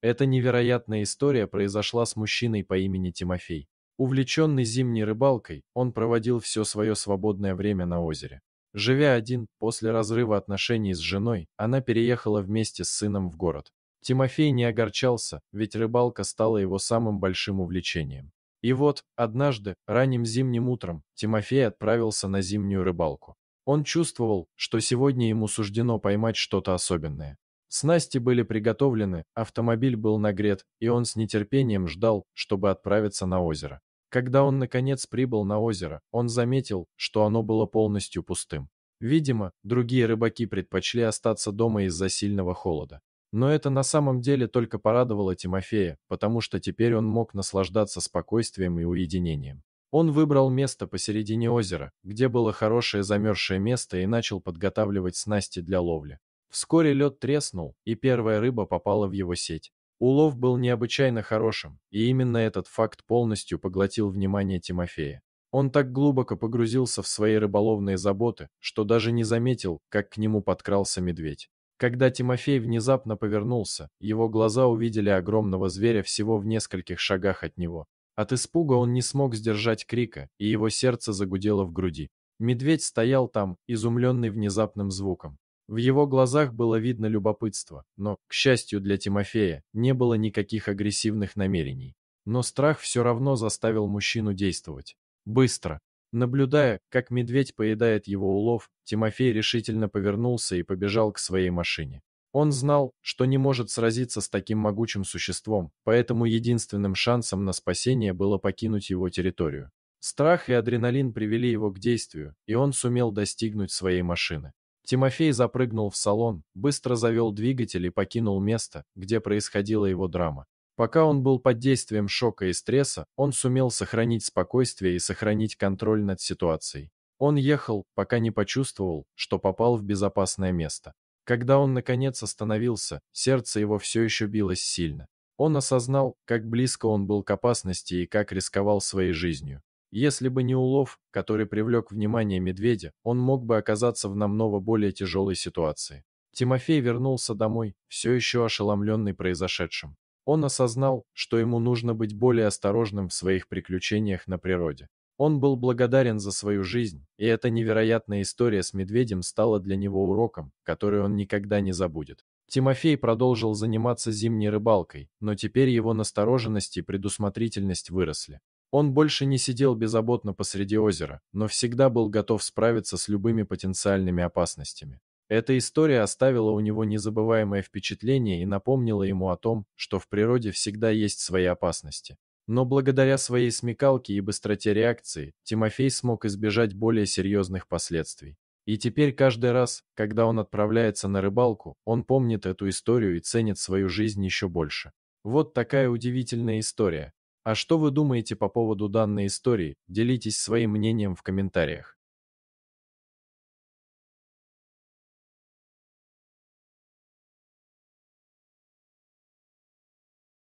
Эта невероятная история произошла с мужчиной по имени Тимофей. Увлеченный зимней рыбалкой, он проводил все свое свободное время на озере. Живя один, после разрыва отношений с женой, она переехала вместе с сыном в город. Тимофей не огорчался, ведь рыбалка стала его самым большим увлечением. И вот, однажды, ранним зимним утром, Тимофей отправился на зимнюю рыбалку. Он чувствовал, что сегодня ему суждено поймать что-то особенное. Снасти были приготовлены, автомобиль был нагрет, и он с нетерпением ждал, чтобы отправиться на озеро. Когда он, наконец, прибыл на озеро, он заметил, что оно было полностью пустым. Видимо, другие рыбаки предпочли остаться дома из-за сильного холода. Но это на самом деле только порадовало Тимофея, потому что теперь он мог наслаждаться спокойствием и уединением. Он выбрал место посередине озера, где было хорошее замерзшее место и начал подготавливать снасти для ловли. Вскоре лед треснул, и первая рыба попала в его сеть. Улов был необычайно хорошим, и именно этот факт полностью поглотил внимание Тимофея. Он так глубоко погрузился в свои рыболовные заботы, что даже не заметил, как к нему подкрался медведь. Когда Тимофей внезапно повернулся, его глаза увидели огромного зверя всего в нескольких шагах от него. От испуга он не смог сдержать крика, и его сердце загудело в груди. Медведь стоял там, изумленный внезапным звуком. В его глазах было видно любопытство, но, к счастью для Тимофея, не было никаких агрессивных намерений. Но страх все равно заставил мужчину действовать. Быстро. Наблюдая, как медведь поедает его улов, Тимофей решительно повернулся и побежал к своей машине. Он знал, что не может сразиться с таким могучим существом, поэтому единственным шансом на спасение было покинуть его территорию. Страх и адреналин привели его к действию, и он сумел достигнуть своей машины. Тимофей запрыгнул в салон, быстро завел двигатель и покинул место, где происходила его драма. Пока он был под действием шока и стресса, он сумел сохранить спокойствие и сохранить контроль над ситуацией. Он ехал, пока не почувствовал, что попал в безопасное место. Когда он, наконец, остановился, сердце его все еще билось сильно. Он осознал, как близко он был к опасности и как рисковал своей жизнью. Если бы не улов, который привлек внимание медведя, он мог бы оказаться в намного более тяжелой ситуации. Тимофей вернулся домой, все еще ошеломленный произошедшим. Он осознал, что ему нужно быть более осторожным в своих приключениях на природе. Он был благодарен за свою жизнь, и эта невероятная история с медведем стала для него уроком, который он никогда не забудет. Тимофей продолжил заниматься зимней рыбалкой, но теперь его настороженность и предусмотрительность выросли. Он больше не сидел беззаботно посреди озера, но всегда был готов справиться с любыми потенциальными опасностями. Эта история оставила у него незабываемое впечатление и напомнила ему о том, что в природе всегда есть свои опасности. Но благодаря своей смекалке и быстроте реакции, Тимофей смог избежать более серьезных последствий. И теперь каждый раз, когда он отправляется на рыбалку, он помнит эту историю и ценит свою жизнь еще больше. Вот такая удивительная история, а что вы думаете по поводу данной истории, делитесь своим мнением в комментариях.